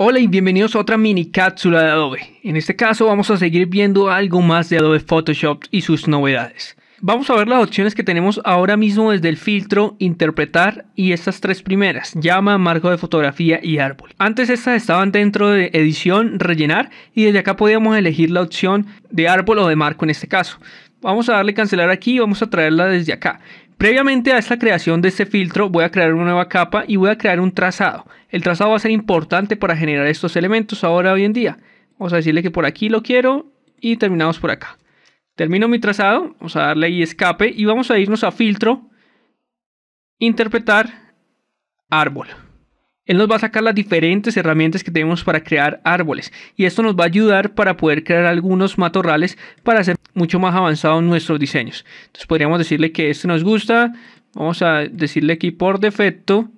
Hola y bienvenidos a otra mini cápsula de Adobe. En este caso vamos a seguir viendo algo más de Adobe Photoshop y sus novedades. Vamos a ver las opciones que tenemos ahora mismo desde el filtro, interpretar y estas tres primeras, llama, marco de fotografía y árbol. Antes estas estaban dentro de edición, rellenar y desde acá podíamos elegir la opción de árbol o de marco en este caso. Vamos a darle cancelar aquí y vamos a traerla desde acá. Previamente a esta creación de este filtro voy a crear una nueva capa y voy a crear un trazado. El trazado va a ser importante para generar estos elementos ahora hoy en día. Vamos a decirle que por aquí lo quiero y terminamos por acá. Termino mi trazado, vamos a darle ahí escape y vamos a irnos a filtro, interpretar, árbol. Él nos va a sacar las diferentes herramientas que tenemos para crear árboles y esto nos va a ayudar para poder crear algunos matorrales para hacer mucho más avanzados nuestros diseños. Entonces podríamos decirle que este nos gusta, vamos a decirle aquí por defecto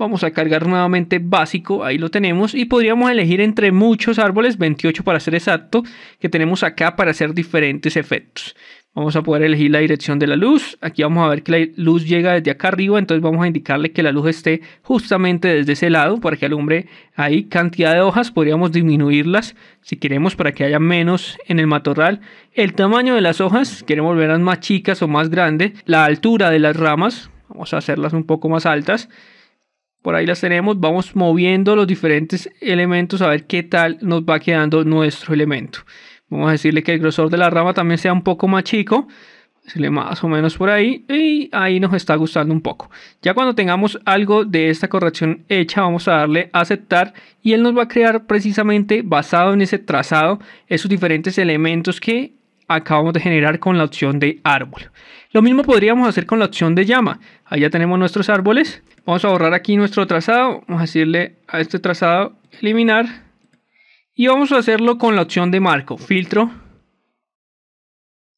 Vamos a cargar nuevamente básico, ahí lo tenemos. Y podríamos elegir entre muchos árboles, 28 para ser exacto, que tenemos acá para hacer diferentes efectos. Vamos a poder elegir la dirección de la luz. Aquí vamos a ver que la luz llega desde acá arriba, entonces vamos a indicarle que la luz esté justamente desde ese lado para que alumbre ahí cantidad de hojas. Podríamos disminuirlas si queremos para que haya menos en el matorral. El tamaño de las hojas, queremos verlas más chicas o más grandes. La altura de las ramas, vamos a hacerlas un poco más altas. Por ahí las tenemos, vamos moviendo los diferentes elementos a ver qué tal nos va quedando nuestro elemento. Vamos a decirle que el grosor de la rama también sea un poco más chico decirle más o menos por ahí y ahí nos está gustando un poco ya cuando tengamos algo de esta corrección hecha vamos a darle a aceptar y él nos va a crear precisamente basado en ese trazado esos diferentes elementos que acabamos de generar con la opción de árbol. Lo mismo podríamos hacer con la opción de llama. Allá tenemos nuestros árboles. Vamos a borrar aquí nuestro trazado. Vamos a decirle a este trazado eliminar. Y vamos a hacerlo con la opción de marco. Filtro.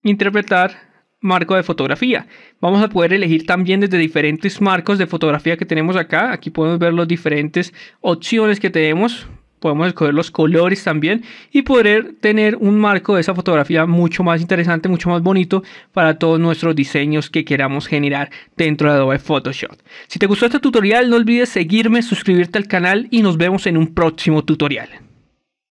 Interpretar marco de fotografía. Vamos a poder elegir también desde diferentes marcos de fotografía que tenemos acá. Aquí podemos ver las diferentes opciones que tenemos podemos escoger los colores también y poder tener un marco de esa fotografía mucho más interesante, mucho más bonito para todos nuestros diseños que queramos generar dentro de Adobe Photoshop. Si te gustó este tutorial no olvides seguirme, suscribirte al canal y nos vemos en un próximo tutorial.